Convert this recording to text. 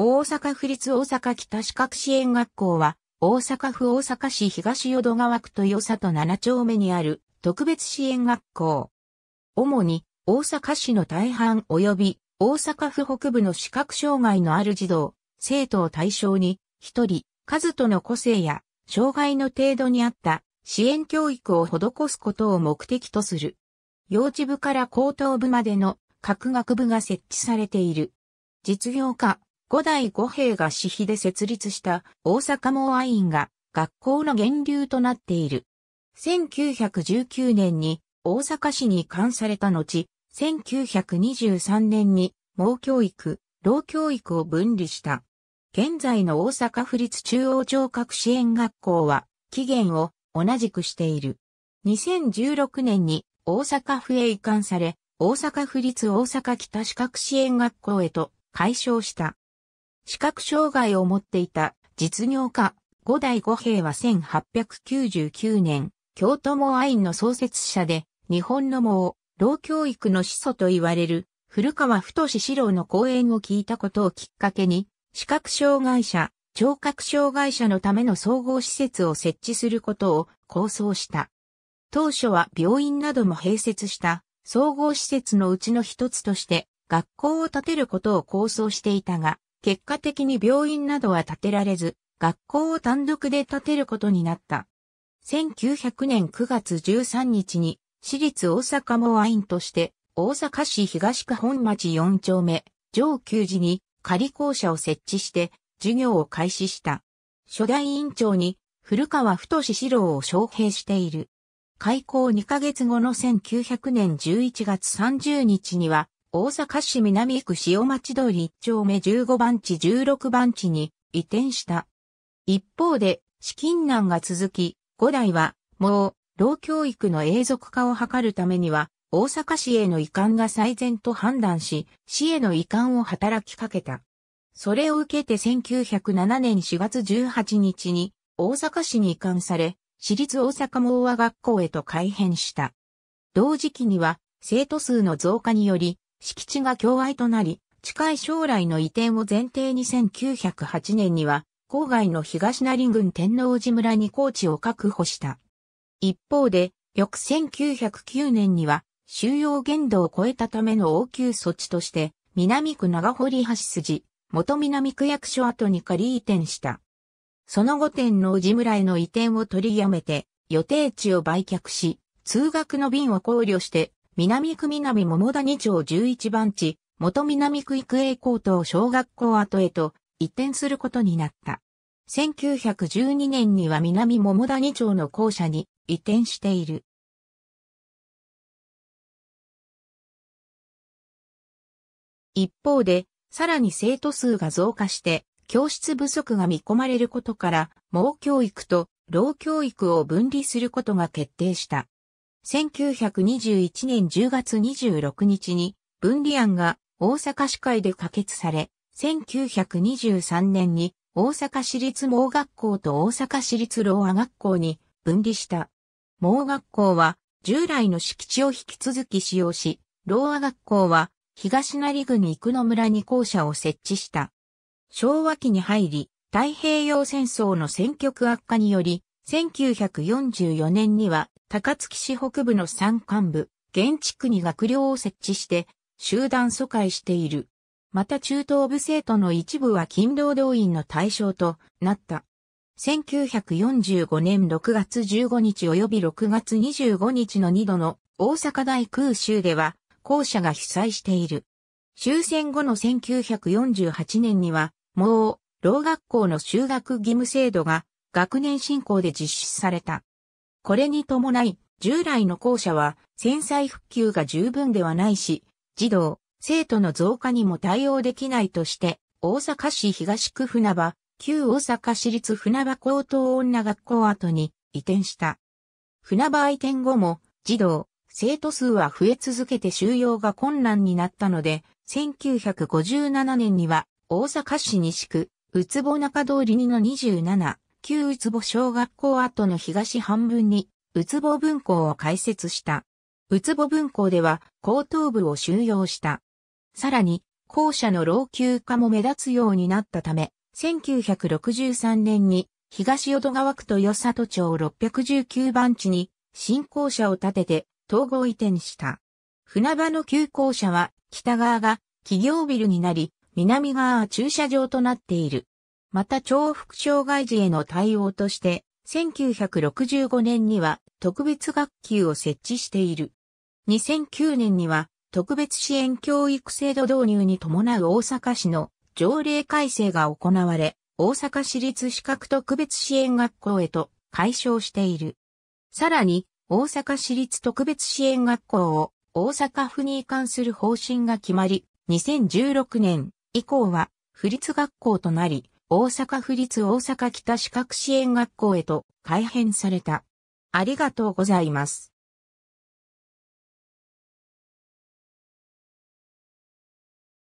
大阪府立大阪北四角支援学校は、大阪府大阪市東淀川区豊里7丁目にある特別支援学校。主に大阪市の大半及び大阪府北部の視覚障害のある児童、生徒を対象に、一人、数との個性や障害の程度に合った支援教育を施すことを目的とする。幼稚部から高等部までの各学部が設置されている。実業家、五代五兵が私費で設立した大阪盲愛院が学校の源流となっている。1919年に大阪市に移管された後、1923年に盲教育、老教育を分離した。現在の大阪府立中央聴覚支援学校は期限を同じくしている。2016年に大阪府へ移管され、大阪府立大阪北資格支援学校へと解消した。視覚障害を持っていた実業家五代五平は1899年、京都モアインの創設者で、日本のモを、老教育の始祖と言われる、古川太志郎の講演を聞いたことをきっかけに、視覚障害者、聴覚障害者のための総合施設を設置することを構想した。当初は病院なども併設した総合施設のうちの一つとして学校を建てることを構想していたが、結果的に病院などは建てられず、学校を単独で建てることになった。1900年9月13日に、私立大阪モアインとして、大阪市東区本町4丁目、上級寺に仮校舎を設置して、授業を開始した。初代院長に、古川太志郎を招聘している。開校2ヶ月後の1900年11月30日には、大阪市南区塩町通り1丁目15番地16番地に移転した。一方で、資金難が続き、五代は、もう、老教育の永続化を図るためには、大阪市への移管が最善と判断し、市への移管を働きかけた。それを受けて1907年4月18日に、大阪市に移管され、市立大阪盲和学校へと改編した。同時期には、生徒数の増加により、敷地が境外となり、近い将来の移転を前提に1908年には、郊外の東成郡天王寺村に高地を確保した。一方で、翌1909年には、収容限度を超えたための応急措置として、南区長堀橋筋、元南区役所跡に仮移転した。その後天王寺村への移転を取りやめて、予定地を売却し、通学の便を考慮して、南区南桃谷町11番地、元南区育英高等小学校跡へと移転することになった。1912年には南桃谷町の校舎に移転している。一方で、さらに生徒数が増加して、教室不足が見込まれることから、盲教育と老教育を分離することが決定した。1921年10月26日に分離案が大阪市会で可決され、1923年に大阪市立盲学校と大阪市立老和学校に分離した。盲学校は従来の敷地を引き続き使用し、老和学校は東成郡生野村に校舎を設置した。昭和期に入り、太平洋戦争の戦局悪化により、1944年には高槻市北部の山間部、現地区に学寮を設置して、集団疎開している。また中等部生徒の一部は勤労動員の対象となった。1945年6月15日及び6月25日の2度の大阪大空襲では校舎が被災している。終戦後の1948年には、もう、老学校の修学義務制度が学年進行で実施された。これに伴い、従来の校舎は、繊細復旧が十分ではないし、児童、生徒の増加にも対応できないとして、大阪市東区船場、旧大阪市立船場高等女学校跡に移転した。船場移転後も、児童、生徒数は増え続けて収容が困難になったので、1957年には、大阪市西区、うつぼ中通り2の27、旧宇都保小学校跡の東半分に、宇都保文校を開設した。宇都保文校では、高等部を収容した。さらに、校舎の老朽化も目立つようになったため、1963年に、東淀川区と与里町619番地に、新校舎を建てて、統合移転した。船場の旧校舎は、北側が企業ビルになり、南側は駐車場となっている。また重複障害児への対応として、1965年には特別学級を設置している。2009年には特別支援教育制度導入に伴う大阪市の条例改正が行われ、大阪市立資格特別支援学校へと解消している。さらに、大阪市立特別支援学校を大阪府に移管する方針が決まり、2016年以降は府立学校となり、大阪府立大阪北資格支援学校へと改編された。ありがとうございます。